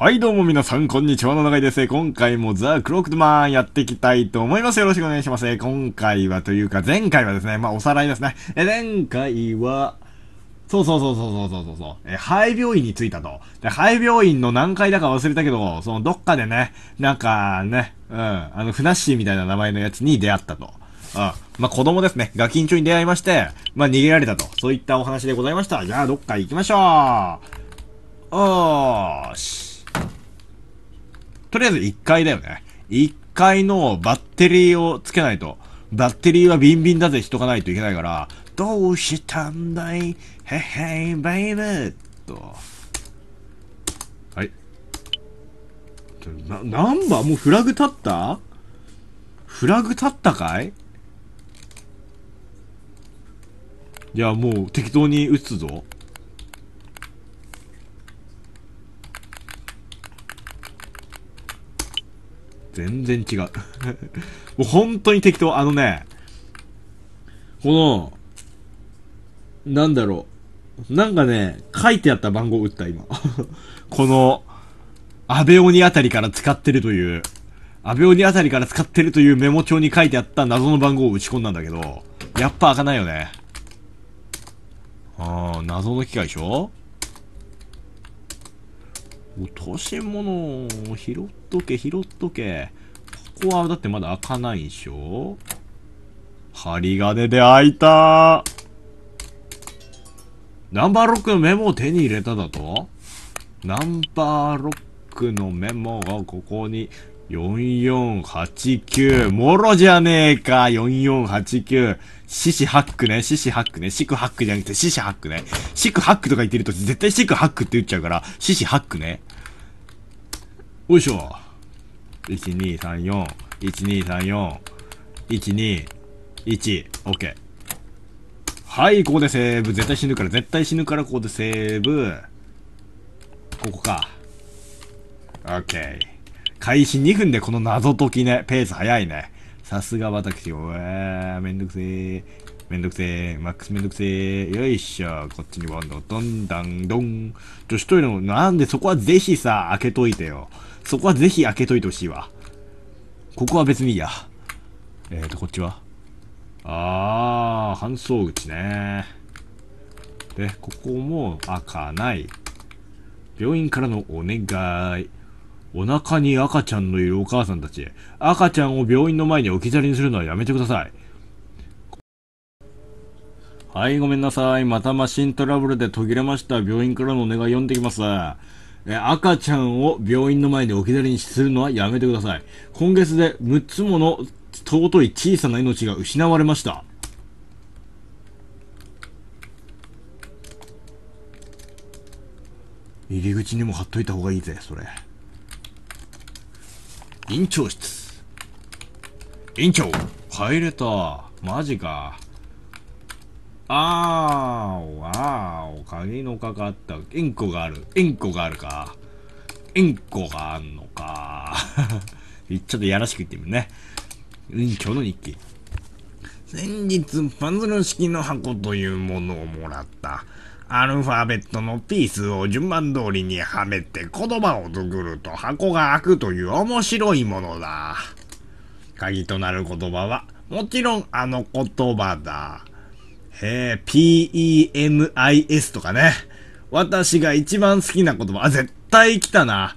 はい、どうも皆さん、こんにちは。の長井です。今回もザ・クロックドマンやっていきたいと思います。よろしくお願いします。今回はというか、前回はですね、まあ、おさらいですね。え、前回は、そうそうそうそうそうそうそう。え、廃病院に着いたと。で、廃病院の何階だか忘れたけど、そのどっかでね、なんかね、うん、あの、ふなっしーみたいな名前のやつに出会ったと。あまあ、子供ですね。ガキンチョに出会いまして、まあ、逃げられたと。そういったお話でございました。じゃあ、どっか行きましょう。おーし。とりあえず1階だよね。1階のバッテリーをつけないと。バッテリーはビンビンだぜしとかないといけないから、どうしたんだいへへい、ベイブーと。はい。な、ナンバーもうフラグ立ったフラグ立ったかいいや、もう適当に打つぞ。全然違う もう本当に適当。あのね、この、なんだろう。なんかね、書いてあった番号を打った、今。この、安倍鬼あたりから使ってるという、安倍鬼あたりから使ってるというメモ帳に書いてあった謎の番号を打ち込んだんだけど、やっぱ開かないよね。ああ、謎の機械でしょ落とし物を拾っとけ、拾っとけ。ここはだってまだ開かないでしょ針金で開いたナンバー6のメモを手に入れただとナンバーロックのメモをここに4489。もろじゃねえか。4489。シシハックね。シシハックね。シクハックじゃなくてシシハックね。シクハックとか言ってると絶対シクハックって言っちゃうから、シシハックね。よいしょ。1234。1234。12。1。OK。はい、ここでセーブ。絶対死ぬから、絶対死ぬから、ここでセーブ。ここか。OK。開始2分でこの謎解きね、ペース早いね。さすが私、おえめんどくせー。めんどくせー。マックスめんどくせー。よいしょ。こっちにワンド、どんドんどん。女子トイレの、なんでそこはぜひさ、開けといてよ。そこはぜひ開けといてほしいわ。ここは別にいいや。えーと、こっちはあー、搬送口ね。で、ここも開かない。病院からのお願い。お腹に赤ちゃんのいるお母さんたち、赤ちゃんを病院の前に置き去りにするのはやめてください。はい、ごめんなさい。またマシントラブルで途切れました。病院からのお願い読んできます。え、赤ちゃんを病院の前で置き去りにするのはやめてください。今月で6つもの尊い小さな命が失われました。入り口にも貼っといた方がいいぜ、それ。院長室。院長入れた。マジか。あーお、あーお、鍵のかかった。インコがある。インコがあるか。インコがあんのか。ちょっとやらしく言ってみるね。院長の日記。先日、パズル式の箱というものをもらった。アルファベットのピースを順番通りにはめて言葉を作ると箱が開くという面白いものだ。鍵となる言葉は、もちろんあの言葉だ。へえ、PEMIS とかね。私が一番好きな言葉。あ、絶対来たな。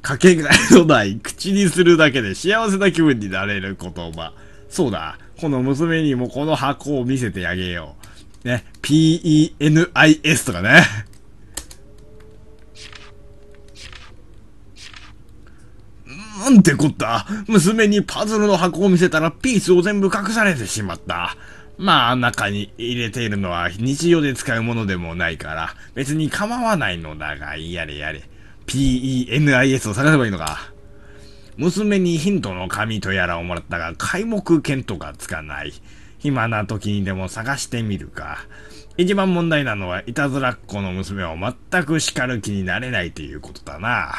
かけがえのない、口にするだけで幸せな気分になれる言葉。そうだ。この娘にもこの箱を見せてあげよう。ね、penis とかね。なんてこった。娘にパズルの箱を見せたらピースを全部隠されてしまった。まあ、中に入れているのは日常で使うものでもないから、別に構わないのだが、やれやれ。penis を探せばいいのか。娘にヒントの紙とやらをもらったが、皆目見とかつかない。暇な時にでも探してみるか。一番問題なのは、いたずらっ子の娘を全く叱る気になれないということだな。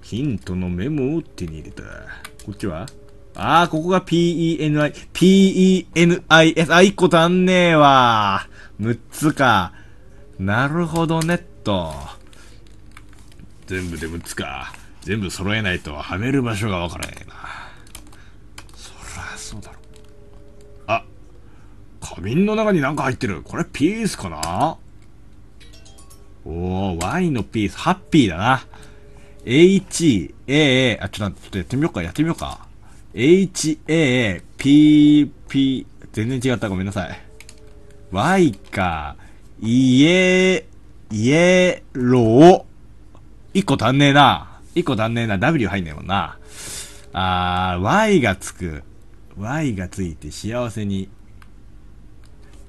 ヒントのメモを手に入れた。こっちはああ、ここが PENI、PENIS。あ、一個足んねえわ。6つか。なるほどね、と。全部で6つか。全部揃えないとはめる場所がわからないな。瓶の中になんか入ってる。これピースかなおー、ワインのピース。ハッピーだな。H, A, A, あ、ちょっと待って、ちょっとやってみようか、やってみようか。H, A, P, P, 全然違った、ごめんなさい。Y か、イエ、ー、イエロー。一個足んねえな。一個足んねえな。W 入んねえもんな。あー、Y がつく。Y がついて幸せに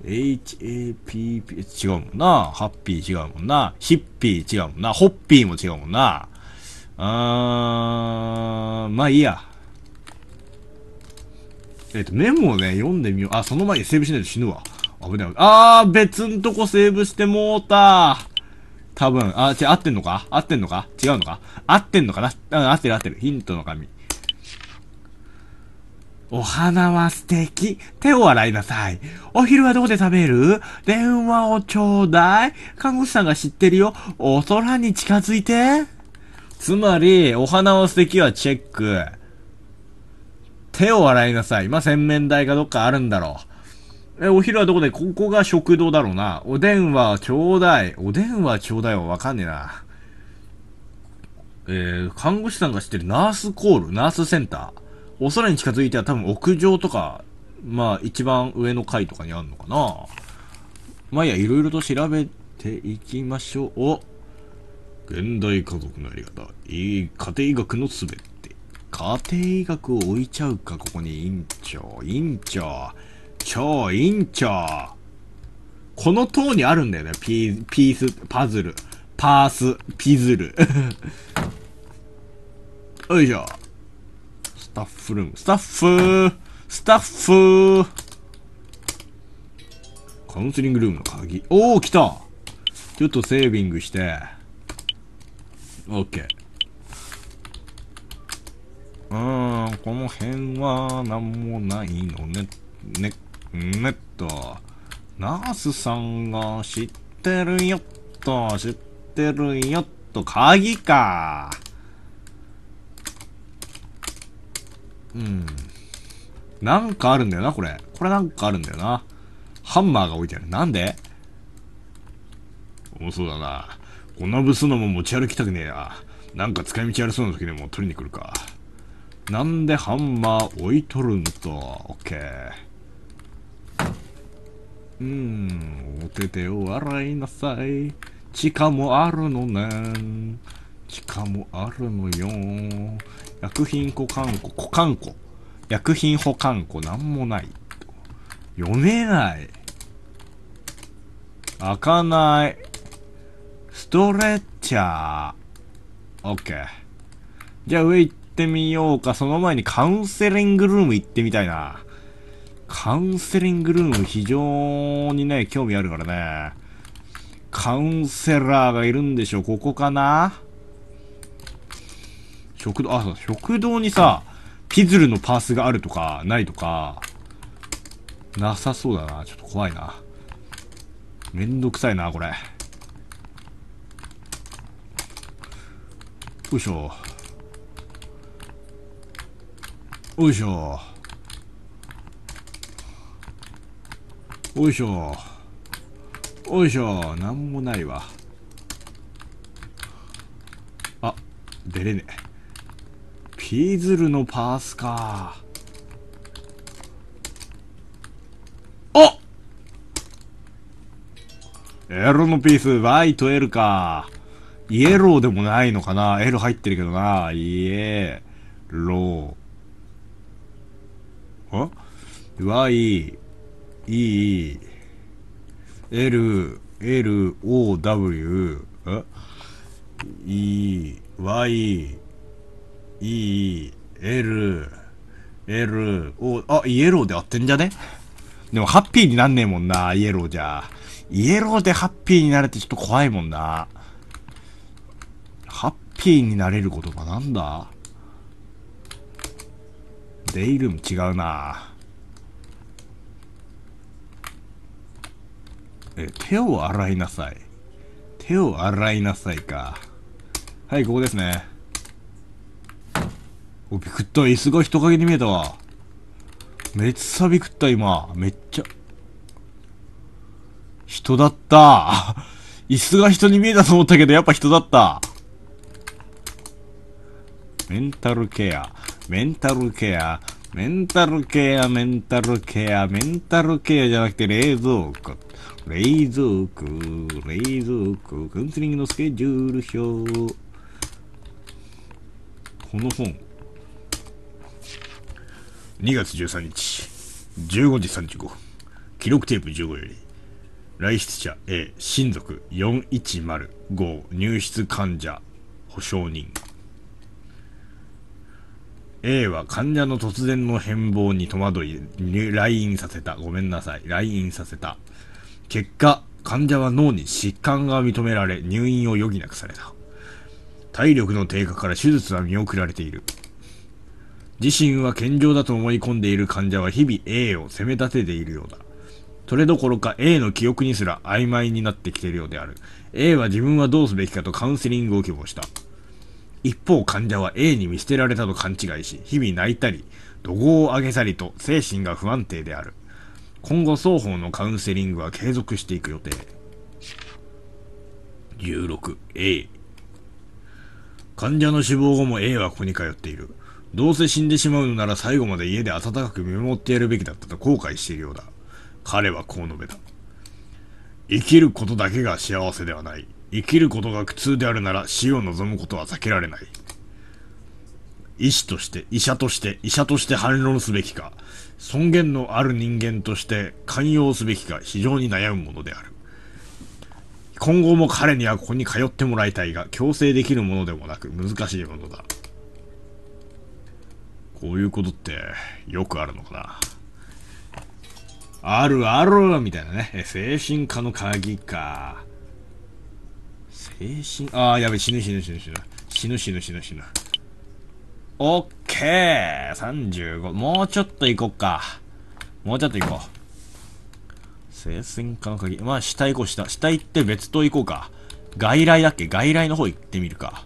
HAPP、違うもんな。ハッピー違うもんな。ヒッピー違うもんな。ホッピーも違うもんな。あー、まあいいや。えっ、ー、と、メモをね、読んでみよう。あ、その前にセーブしないと死ぬわ。危ない。あー、別んとこセーブしてもうた多分。あ、違う、合ってんのか合ってんのか違うのか合ってんのかな合ってる合ってる。ヒントの紙。お花は素敵。手を洗いなさい。お昼はどこで食べる電話をちょうだい。看護師さんが知ってるよ。お空に近づいて。つまり、お花は素敵はチェック。手を洗いなさい。ま洗面台がどっかあるんだろう。え、お昼はどこでここが食堂だろうな。お電話ちょうだい。お電話ちょうだいはわかんねえな。えー、看護師さんが知ってるナースコール、ナースセンター。お空に近づいては多分屋上とか、まあ一番上の階とかにあるのかなまあいや、いろいろと調べていきましょう。お現代家族のやり方。いい、家庭医学のすべて。家庭医学を置いちゃうか、ここに院長、院長、超院長。この塔にあるんだよね。ピー、ピース、パズル、パース、ピズル。よいしょ。スタッフルーム。スタッフースタッフーカウンセリングルームの鍵。おー、来たちょっとセービングして。オッケー。うーん、この辺は何もないのね、ね、ねっと。ナースさんが知ってるよっと、知ってるよっと、鍵か。うん。なんかあるんだよな、これ。これなんかあるんだよな。ハンマーが置いてある。なんで重そうだな。こんなブスのも持ち歩きたくねえな。なんか使い道ありそうな時でも取りに来るか。なんでハンマー置いとるんと。オッケー。うん、お手手を洗いなさい。地下もあるのね。地下もあるのよ。薬品保管庫、保管庫。薬品保管庫、なんもない。読めない。開かない。ストレッチャー。オッケー。じゃあ上行ってみようか。その前にカウンセリングルーム行ってみたいな。カウンセリングルーム非常にね、興味あるからね。カウンセラーがいるんでしょう。ここかな食堂、あ、そう、食堂にさ、ピズルのパースがあるとか、ないとか、なさそうだな。ちょっと怖いな。めんどくさいな、これ。よいしょ。よいしょ。よいしょ。よいしょ。なんもないわ。あ、出れねえ。ピーズルのパースか。あエロのピース、Y と L か。イエローでもないのかな ?L 入ってるけどな。イエロー。あ ?Y、E、L、L、O、W、え ?E、Y、E、L、L、O、あ、イエローで合ってんじゃねでもハッピーになんねえもんな、イエローじゃ。イエローでハッピーになれてちょっと怖いもんな。ハッピーになれる言葉なんだデイルーム違うなえ、手を洗いなさい。手を洗いなさいか。はい、ここですね。お、びくった。椅子が人影に見えたわ。めっちゃびくった、今。めっちゃ。人だった。椅子が人に見えたと思ったけど、やっぱ人だった。メンタルケア、メンタルケア、メンタルケア、メンタルケア、メンタルケアじゃなくて冷蔵庫。冷蔵庫、冷蔵庫、カウンセリングのスケジュール表。この本。2月13日、15時35分、記録テープ15より、来室者 A、親族4105、入室患者、保証人。A は患者の突然の変貌に戸惑い、来院させた。ごめんなさい。来院させた。結果、患者は脳に疾患が認められ、入院を余儀なくされた。体力の低下から手術は見送られている。自身は健常だと思い込んでいる患者は日々 A を責め立てているようだ。それどころか A の記憶にすら曖昧になってきているようである。A は自分はどうすべきかとカウンセリングを希望した。一方患者は A に見捨てられたと勘違いし、日々泣いたり、怒号を上げたりと精神が不安定である。今後双方のカウンセリングは継続していく予定。16A 患者の死亡後も A はここに通っている。どうせ死んでしまうのなら最後まで家で温かく見守ってやるべきだったと後悔しているようだ。彼はこう述べた。生きることだけが幸せではない。生きることが苦痛であるなら死を望むことは避けられない。医師として、医者として、医者として反論すべきか、尊厳のある人間として寛容すべきか非常に悩むものである。今後も彼にはここに通ってもらいたいが、強制できるものでもなく難しいものだ。こういうことってよくあるのかなあるあるみたいなね。精神科の鍵か。精神、ああ、やべ、死ぬ死ぬ死ぬ死ぬ。死ぬ死ぬ死ぬ死ぬ。オッケー !35。もうちょっと行こっか。もうちょっと行こう。精神科の鍵。まあ、下行こう、下。下行って別棟行こうか。外来だっけ外来の方行ってみるか。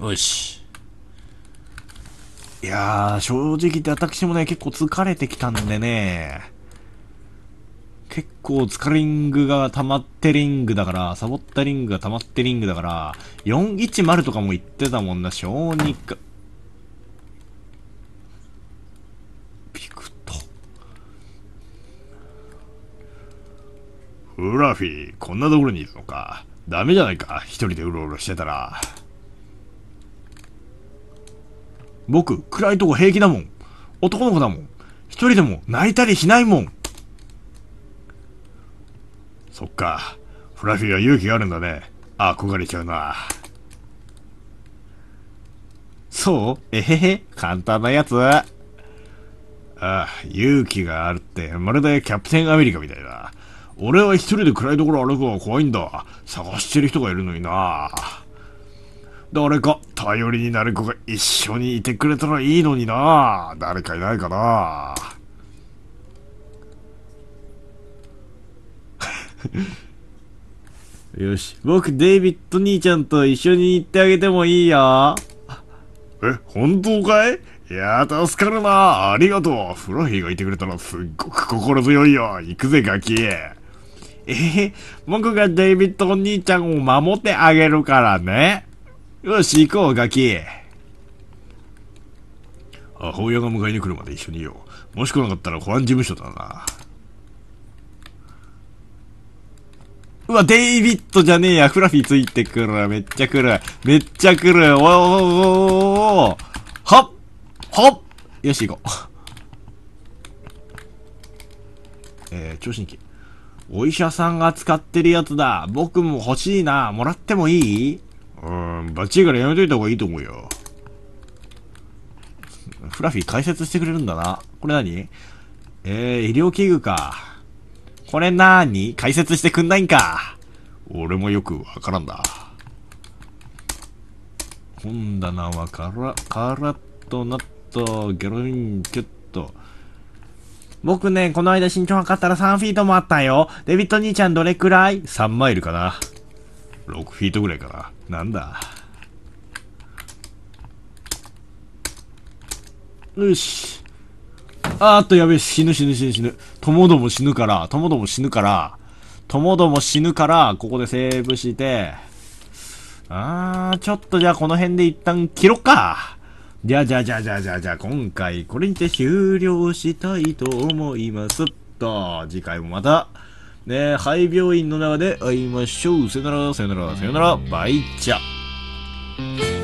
よし。いやー、正直って私もね、結構疲れてきたんでね、結構疲れリングが溜まってリングだから、サボったリングが溜まってリングだから、410とかも言ってたもんな、小児か。ピクト。フラフィー、こんなところにいるのか。ダメじゃないか、一人でうろうろしてたら。僕、暗いとこ平気だもん。男の子だもん。一人でも泣いたりしないもん。そっか。フラフィーは勇気があるんだね。憧れちゃうな。そうえへへ。簡単なやつ。ああ、勇気があるって、まるでキャプテンアメリカみたいだ。俺は一人で暗いところ歩くのが怖いんだ。探してる人がいるのにな。誰か頼りになる子が一緒にいてくれたらいいのにな誰かいないかな よし僕デイビッド兄ちゃんと一緒に行ってあげてもいいよえ本当かいいやー助かるなありがとうフロヒーがいてくれたらすっごく心強いよ行くぜガキえー、僕がデイビッドお兄ちゃんを守ってあげるからね。よし、行こう、ガキ。母親が迎えに来るまで一緒にいよう。もし来なかったら保安事務所だな。うわ、デイビッドじゃねえや。フラフィついてくる。めっちゃ来る。めっちゃ来る。おおおおはっはっよし、行こう。えー、聴診器。お医者さんが使ってるやつだ。僕も欲しいな。もらってもいいうん、バッチリからやめといた方がいいと思うよ。フラフィー解説してくれるんだな。これ何えー、医療器具か。これなーに解説してくんないんか。俺もよくわからんだ。本棚はカラ、カラッとなっと、ゲロイン、キュッと。僕ね、この間身長測ったら3フィートもあったよ。デビット兄ちゃんどれくらい ?3 マイルかな。6フィートぐらいかな。なんだ。よし。あーっと、やべえ、死ぬ死ぬ死ぬ死ぬ。ともども死ぬから、ともども死ぬから、ともども死ぬから、ここでセーブして、あー、ちょっとじゃあこの辺で一旦切ろっか。じゃあじゃあじゃあじゃあじゃあじゃあ、今回これにて終了したいと思います。と、次回もまた、ね、廃病院の中で会いましょう。さよなら、さよなら、さよなら、バイチャ。